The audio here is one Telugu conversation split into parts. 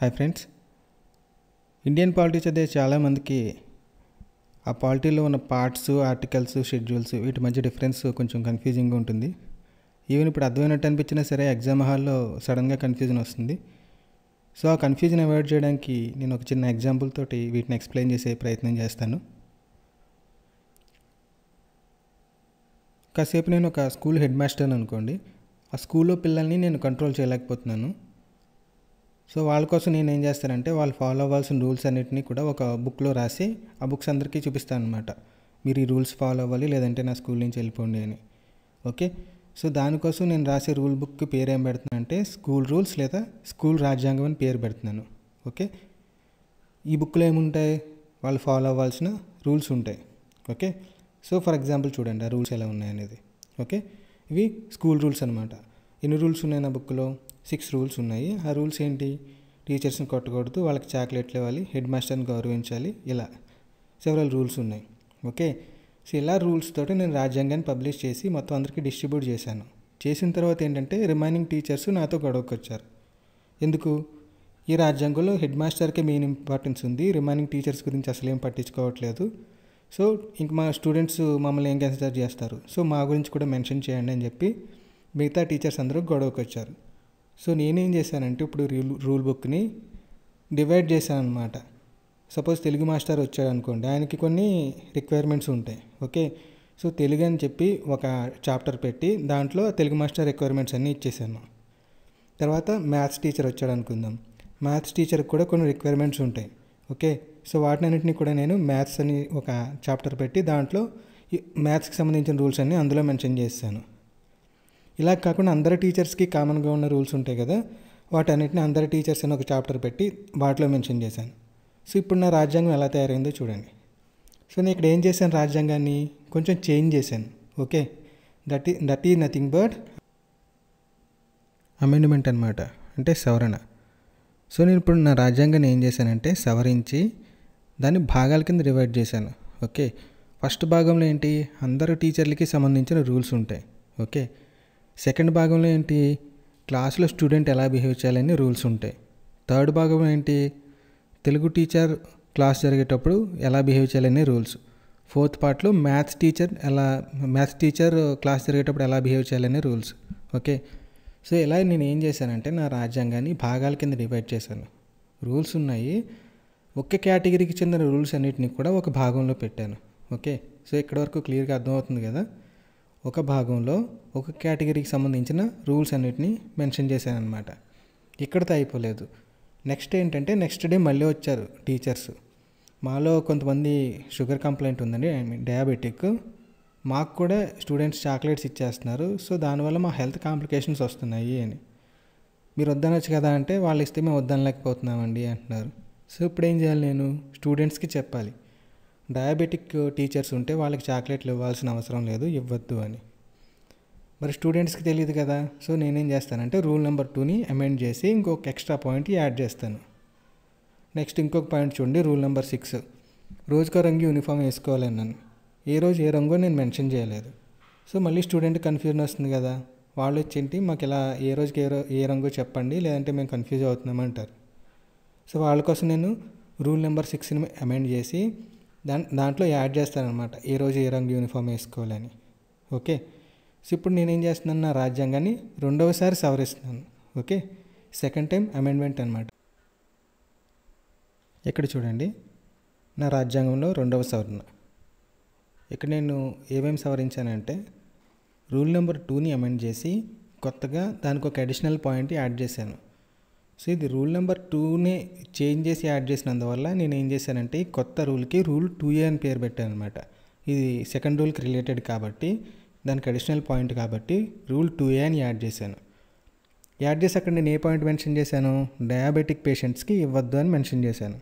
హాయ్ ఫ్రెండ్స్ ఇండియన్ పాలిటిక్స్ అదే చాలామందికి ఆ పాలిటీలో ఉన్న పార్ట్స్ ఆర్టికల్స్ షెడ్యూల్స్ వీటి మధ్య డిఫరెన్స్ కొంచెం కన్ఫ్యూజింగ్గా ఉంటుంది ఈవెన్ ఇప్పుడు అర్థమైనట్టు అనిపించినా సరే ఎగ్జామ్ హాల్లో సడన్గా కన్ఫ్యూజన్ వస్తుంది సో ఆ కన్ఫ్యూజన్ అవాయిడ్ చేయడానికి నేను ఒక చిన్న ఎగ్జాంపుల్ తోటి వీటిని ఎక్స్ప్లెయిన్ చేసే ప్రయత్నం చేస్తాను కాసేపు నేను ఒక స్కూల్ హెడ్ మాస్టర్ని అనుకోండి ఆ స్కూల్లో పిల్లల్ని నేను కంట్రోల్ చేయలేకపోతున్నాను సో వాళ్ళ కోసం నేను ఏం చేస్తానంటే వాళ్ళు ఫాలో అవ్వాల్సిన రూల్స్ అన్నిటినీ కూడా ఒక బుక్లో రాసి ఆ బుక్స్ అందరికీ చూపిస్తాను అనమాట మీరు ఈ రూల్స్ ఫాలో అవ్వాలి లేదంటే నా స్కూల్ నుంచి వెళ్ళిపోండి అని ఓకే సో దానికోసం నేను రాసే రూల్ బుక్ పేరు ఏం పెడుతున్నాను అంటే స్కూల్ రూల్స్ లేదా స్కూల్ రాజ్యాంగం అని పేరు పెడుతున్నాను ఓకే ఈ బుక్లో ఏముంటాయి వాళ్ళు ఫాలో అవ్వాల్సిన రూల్స్ ఉంటాయి ఓకే సో ఫర్ ఎగ్జాంపుల్ చూడండి ఆ రూల్స్ ఎలా ఉన్నాయనేది ఓకే ఇవి స్కూల్ రూల్స్ అనమాట ఎన్ని రూల్స్ ఉన్నాయి నా బుక్లో సిక్స్ రూల్స్ ఉన్నాయి ఆ రూల్స్ ఏంటి టీచర్స్ని కొట్టకూడదు వాళ్ళకి చాక్లెట్లు ఇవ్వాలి హెడ్ మాస్టర్ని గౌరవించాలి ఇలా సెవరల్ రూల్స్ ఉన్నాయి ఓకే సో ఇలా రూల్స్ తోటి నేను రాజ్యాంగాన్ని పబ్లిష్ చేసి మొత్తం అందరికీ డిస్ట్రిబ్యూట్ చేశాను చేసిన తర్వాత ఏంటంటే రిమైనింగ్ టీచర్స్ నాతో గొడవకు వచ్చారు ఎందుకు ఈ రాజ్యాంగంలో హెడ్ మాస్టర్కి మెయిన్ ఇంపార్టెన్స్ ఉంది రిమైనింగ్ టీచర్స్ గురించి అసలు ఏం పట్టించుకోవట్లేదు సో ఇంక మా స్టూడెంట్స్ మమ్మల్ని ఏం కన్సిడర్ చేస్తారు సో మా గురించి కూడా మెన్షన్ చేయండి అని చెప్పి మిగతా టీచర్స్ అందరూ గొడవకు వచ్చారు సో నేనేం చేశానంటే ఇప్పుడు రూల్ రూల్ బుక్ని డివైడ్ చేశాను అనమాట సపోజ్ తెలుగు మాస్టర్ వచ్చాడు అనుకోండి ఆయనకి కొన్ని రిక్వైర్మెంట్స్ ఉంటాయి ఓకే సో తెలుగు అని చెప్పి ఒక చాప్టర్ పెట్టి దాంట్లో తెలుగు మాస్టర్ రిక్వైర్మెంట్స్ అన్నీ ఇచ్చేసాను తర్వాత మ్యాథ్స్ టీచర్ వచ్చాడు అనుకుందాం మ్యాథ్స్ టీచర్కి కూడా కొన్ని రిక్వైర్మెంట్స్ ఉంటాయి ఓకే సో వాటిని అన్నింటినీ కూడా నేను మ్యాథ్స్ అని ఒక చాప్టర్ పెట్టి దాంట్లో మ్యాథ్స్కి సంబంధించిన రూల్స్ అన్నీ అందులో మెన్షన్ చేశాను ఇలా కాకుండా అందరి టీచర్స్కి కామన్గా ఉన్న రూల్స్ ఉంటాయి కదా వాటన్నిటిని అందరి టీచర్స్ అని ఒక చాప్టర్ పెట్టి వాటిలో మెన్షన్ చేశాను సో ఇప్పుడు నా రాజ్యాంగం ఎలా తయారైందో చూడండి సో నేను ఇక్కడ ఏం చేశాను రాజ్యాంగాన్ని కొంచెం చేంజ్ చేశాను okay that is that is nothing but amendment అనమాట అంటే సవరణ సో నేను ఇప్పుడు నా రాజ్యాంగాన్ని ఏం చేశానంటే సవరించి దాన్ని భాగాల కింద డివైడ్ చేశాను ఓకే ఫస్ట్ భాగంలో ఏంటి అందరు టీచర్లకి సంబంధించిన రూల్స్ ఉంటాయి ఓకే సెకండ్ భాగంలో ఏంటి క్లాసులో స్టూడెంట్ ఎలా బిహేవ్ చేయాలని రూల్స్ ఉంటాయి థర్డ్ భాగం ఏంటి తెలుగు టీచర్ క్లాస్ జరిగేటప్పుడు ఎలా బిహేవ్ చేయాలని రూల్స్ ఫోర్త్ పార్ట్లో మ్యాథ్స్ టీచర్ ఎలా మ్యాథ్స్ టీచర్ క్లాస్ జరిగేటప్పుడు ఎలా బిహేవ్ చేయాలని రూల్స్ ఓకే సో ఇలా నేను ఏం చేశానంటే నా రాజ్యాంగాన్ని భాగాల కింద డివైడ్ చేశాను రూల్స్ ఉన్నాయి ఒకే కేటగిరీకి చెందిన రూల్స్ అన్నిటినీ కూడా ఒక భాగంలో పెట్టాను ఓకే సో ఇక్కడ వరకు క్లియర్గా అర్థమవుతుంది కదా ఒక భాగంలో ఒక కేటగిరీకి సంబంధించిన రూల్స్ అన్నిటిని మెన్షన్ చేశాను అనమాట ఇక్కడతో అయిపోలేదు నెక్స్ట్ ఏంటంటే నెక్స్ట్ డే మళ్ళీ వచ్చారు టీచర్స్ మాలో కొంతమంది షుగర్ కంప్లైంట్ ఉందండి ఐ మీన్ డయాబెటిక్ మాకు కూడా స్టూడెంట్స్ చాక్లెట్స్ ఇచ్చేస్తున్నారు సో దానివల్ల మా హెల్త్ కాంప్లికేషన్స్ వస్తున్నాయి అని మీరు వద్దనొచ్చు కదా అంటే వాళ్ళు ఇస్తే మేము వద్దనలేకపోతున్నామండి అంటున్నారు సో ఇప్పుడు ఏం చేయాలి నేను స్టూడెంట్స్కి చెప్పాలి డయాబెటిక్ టీచర్స్ ఉంటే వాళ్ళకి చాక్లెట్లు ఇవ్వాల్సిన అవసరం లేదు ఇవ్వద్దు అని మరి స్టూడెంట్స్కి తెలియదు కదా సో నేనేం చేస్తానంటే రూల్ నెంబర్ టూని అమెండ్ చేసి ఇంకొక ఎక్స్ట్రా పాయింట్ యాడ్ చేస్తాను నెక్స్ట్ ఇంకొక పాయింట్ చూడండి రూల్ నెంబర్ సిక్స్ రోజుకో రంగు యూనిఫామ్ నన్ను ఏ రోజు ఏ రంగో నేను మెన్షన్ చేయలేదు సో మళ్ళీ స్టూడెంట్ కన్ఫ్యూజన్ వస్తుంది కదా వాళ్ళు వచ్చేంటి మాకు ఇలా ఏ రోజుకి ఏ ఏ రంగు చెప్పండి లేదంటే మేము కన్ఫ్యూజ్ అవుతున్నామంటారు సో వాళ్ళ కోసం నేను రూల్ నెంబర్ సిక్స్ని అమెండ్ చేసి దాని దాంట్లో యాడ్ చేస్తారనమాట ఏ రోజు ఏ రంగు యూనిఫామ్ వేసుకోవాలని ఓకే సో ఇప్పుడు నేనేం చేస్తున్నాను నా రాజ్యాంగాన్ని రెండవసారి సవరిస్తున్నాను ఓకే సెకండ్ టైం అమెండ్మెంట్ అనమాట ఇక్కడ చూడండి నా రాజ్యాంగంలో రెండవ సవరణ ఇక్కడ నేను ఏమేమి సవరించానంటే రూల్ నెంబర్ టూని అమెండ్ చేసి కొత్తగా దానికి ఒక అడిషనల్ పాయింట్ యాడ్ చేశాను సో ఇది రూల్ నెంబర్ టూనే చేంజ్ చేసి యాడ్ చేసినందువల్ల నేను ఏం చేశానంటే ఈ కొత్త రూల్కి రూల్ టూ ఏ అని పేరు పెట్టాను అనమాట ఇది సెకండ్ రూల్కి రిలేటెడ్ కాబట్టి దానికి అడిషనల్ పాయింట్ కాబట్టి రూల్ టూ ఏ అని యాడ్ చేశాను యాడ్ చేసి అక్కడ నేను ఏ పాయింట్ మెన్షన్ చేశాను డయాబెటిక్ పేషెంట్స్కి ఇవ్వద్దు అని మెన్షన్ చేశాను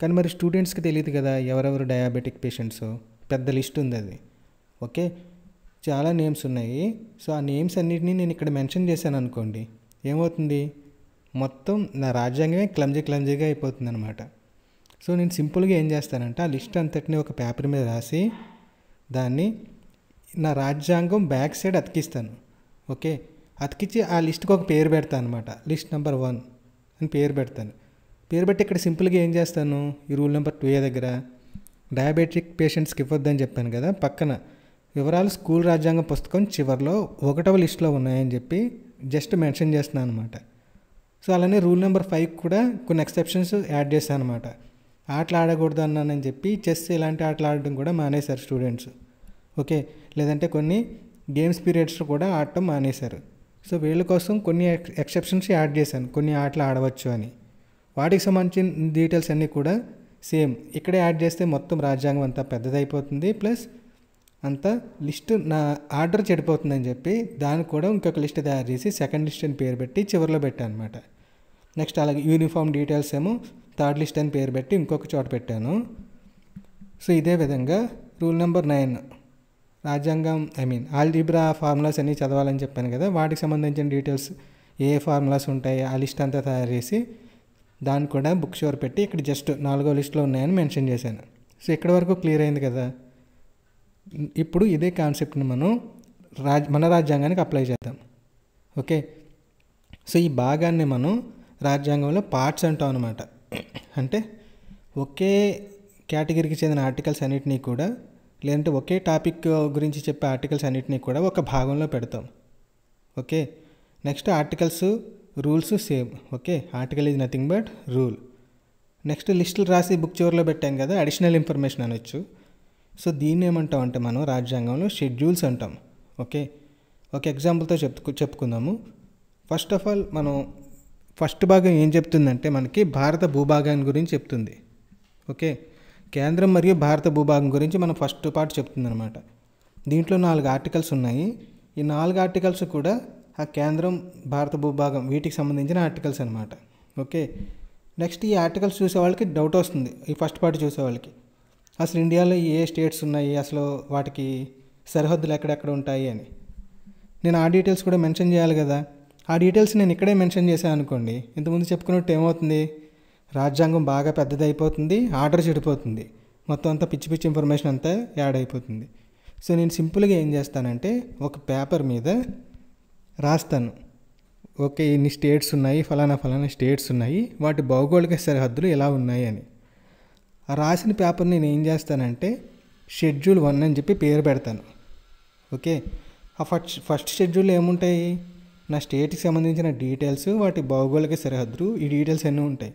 కానీ మరి స్టూడెంట్స్కి తెలియదు కదా ఎవరెవరు డయాబెటిక్ పేషెంట్స్ పెద్ద లిస్ట్ ఉంది అది ఓకే చాలా నేమ్స్ ఉన్నాయి సో ఆ నేమ్స్ అన్నింటినీ నేను ఇక్కడ మెన్షన్ చేశాను అనుకోండి ఏమవుతుంది మొత్తం నా రాజ్యాంగమే క్లంజీ క్లంజీగా అయిపోతుంది అనమాట సో నేను సింపుల్గా ఏం చేస్తానంటే ఆ లిస్ట్ అంతటిని ఒక పేపర్ మీద రాసి దాన్ని నా రాజ్యాంగం బ్యాక్ సైడ్ అతికిస్తాను ఓకే అతికించి ఆ లిస్ట్కి ఒక పేరు పెడతాను అనమాట లిస్ట్ నెంబర్ వన్ అని పేరు పెడతాను పేరు పెట్టి ఇక్కడ సింపుల్గా ఏం చేస్తాను ఈ రూల్ నెంబర్ టూ ఏ దగ్గర డయాబెటిక్ పేషెంట్స్కి ఇవ్వద్దని చెప్పాను కదా పక్కన వివరాలు స్కూల్ రాజ్యాంగ పుస్తకం చివరిలో ఒకటవ లిస్టులో ఉన్నాయని చెప్పి జస్ట్ మెన్షన్ చేస్తున్నాను అనమాట సో అలానే రూల్ నెంబర్ ఫైవ్ కూడా కొన్ని ఎక్సెప్షన్స్ యాడ్ చేశాను అనమాట ఆటలు ఆడకూడదు అన్నానని చెప్పి చెస్ ఇలాంటి ఆటలు ఆడడం కూడా మానేశారు స్టూడెంట్స్ ఓకే లేదంటే కొన్ని గేమ్స్ పీరియడ్స్ కూడా ఆడటం మానేశారు సో వీళ్ళ కోసం కొన్ని ఎక్సెప్షన్స్ యాడ్ చేశాను కొన్ని ఆటలు ఆడవచ్చు అని వాటికి సంబంధించిన డీటెయిల్స్ అన్నీ కూడా సేమ్ ఇక్కడే యాడ్ చేస్తే మొత్తం రాజ్యాంగం అంతా పెద్దదైపోతుంది ప్లస్ అంత లిస్ట్ నా ఆర్డర్ చెడిపోతుందని చెప్పి దానికి కూడా ఇంకొక లిస్ట్ తయారు చేసి సెకండ్ లిస్ట్ అని పేరు పెట్టి చివరిలో పెట్టాను అనమాట నెక్స్ట్ అలాగే యూనిఫామ్ డీటెయిల్స్ ఏమో థర్డ్ లిస్ట్ అని పేరు పెట్టి ఇంకొక చోట పెట్టాను సో ఇదే విధంగా రూల్ నెంబర్ నైన్ రాజ్యాంగం ఐ మీన్ జీబ్రా ఫార్ములాస్ అన్నీ చదవాలని చెప్పాను కదా వాటికి సంబంధించిన డీటెయిల్స్ ఏ ఫార్ములాస్ ఉంటాయి ఆ లిస్ట్ అంతా తయారు చేసి దాన్ని కూడా బుక్ షోర్ పెట్టి ఇక్కడ జస్ట్ నాలుగో లిస్ట్లో ఉన్నాయని మెన్షన్ చేశాను సో ఇక్కడ వరకు క్లియర్ అయింది కదా ఇప్పుడు ఇదే కాన్సెప్ట్ని మనం రాజ్ మన రాజ్యాంగానికి అప్లై చేద్దాం ఓకే సో ఈ భాగాన్ని మనం రాజ్యాంగంలో పార్ట్స్ అంటాం అనమాట అంటే ఒకే కేటగిరీకి చెందిన ఆర్టికల్స్ అన్నిటినీ కూడా లేదంటే ఒకే టాపిక్ గురించి చెప్పే ఆర్టికల్స్ అన్నిటినీ కూడా ఒక భాగంలో పెడతాం okay next articles rules same okay article is nothing but rule next లిస్టులు రాసి బుక్ చివరిలో పెట్టాం కదా అడిషనల్ ఇన్ఫర్మేషన్ అనొచ్చు సో దీన్ని ఏమంటాం అంటే మనం రాజ్యాంగంలో షెడ్యూల్స్ అంటాం ఓకే ఒక ఎగ్జాంపుల్తో చెప్పు చెప్పుకుందాము ఫస్ట్ ఆఫ్ ఆల్ మనం ఫస్ట్ భాగం ఏం చెప్తుందంటే మనకి భారత భూభాగాన్ని గురించి చెప్తుంది ఓకే కేంద్రం మరియు భారత భూభాగం గురించి మనం ఫస్ట్ పార్ట్ చెప్తుందనమాట దీంట్లో నాలుగు ఆర్టికల్స్ ఉన్నాయి ఈ నాలుగు ఆర్టికల్స్ కూడా ఆ కేంద్రం భారత భూభాగం వీటికి సంబంధించిన ఆర్టికల్స్ అనమాట ఓకే నెక్స్ట్ ఈ ఆర్టికల్స్ చూసే వాళ్ళకి డౌట్ వస్తుంది ఈ ఫస్ట్ పార్ట్ చూసే వాళ్ళకి అసలు ఇండియాలో ఏ స్టేట్స్ ఉన్నాయి అసలు వాటికి సరిహద్దులు ఎక్కడెక్కడ ఉంటాయి అని నేను ఆ డీటెయిల్స్ కూడా మెన్షన్ చేయాలి కదా ఆ డీటెయిల్స్ నేను ఇక్కడే మెన్షన్ చేశాను అనుకోండి ఇంతకుముందు చెప్పుకున్నట్టు ఏమవుతుంది రాజ్యాంగం బాగా పెద్దదైపోతుంది ఆర్డర్ చెడిపోతుంది మొత్తం అంతా పిచ్చి పిచ్చి ఇన్ఫర్మేషన్ అంతా యాడ్ అయిపోతుంది సో నేను సింపుల్గా ఏం చేస్తానంటే ఒక పేపర్ మీద రాస్తాను ఓకే ఇన్ని స్టేట్స్ ఉన్నాయి ఫలానా ఫలానా స్టేట్స్ ఉన్నాయి వాటి భౌగోళిక సరిహద్దులు ఇలా ఉన్నాయి అని ఆ రాసిన పేపర్ నేను ఏం చేస్తానంటే షెడ్యూల్ వన్ అని చెప్పి పేరు పెడతాను ఓకే ఆ ఫస్ట్ ఫస్ట్ షెడ్యూల్ ఏముంటాయి నా స్టేట్కి సంబంధించిన డీటెయిల్స్ వాటి భౌగోళిక సరిహద్దులు ఈ డీటెయిల్స్ అన్నీ ఉంటాయి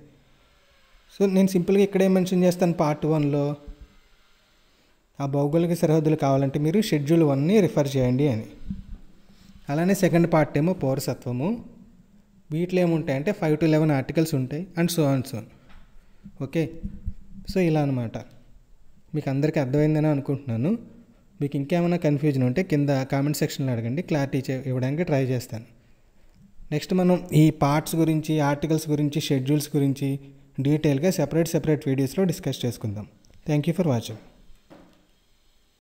సో నేను సింపుల్గా ఇక్కడే మెన్షన్ చేస్తాను పార్ట్ వన్లో ఆ భౌగోళిక సరిహద్దులు కావాలంటే మీరు షెడ్యూల్ వన్ని రిఫర్ చేయండి అని అలానే సెకండ్ పార్ట్ ఏమో పౌరసత్వము వీటిలో ఏముంటాయంటే ఫైవ్ టు లెవెన్ ఆర్టికల్స్ ఉంటాయి and so and so on okay so ఇలా అనమాట మీకు అందరికీ అర్థమైందని అనుకుంటున్నాను మీకు ఇంకేమైనా కన్ఫ్యూజన్ ఉంటే కింద కామెంట్ సెక్షన్లో అడగండి క్లారిటీ ఇవ్వడానికి ట్రై చేస్తాను నెక్స్ట్ మనం ఈ పార్ట్స్ గురించి ఆర్టికల్స్ గురించి షెడ్యూల్స్ గురించి డీటెయిల్గా సెపరేట్ సెపరేట్ వీడియోస్లో డిస్కస్ చేసుకుందాం థ్యాంక్ యూ ఫర్ వాచింగ్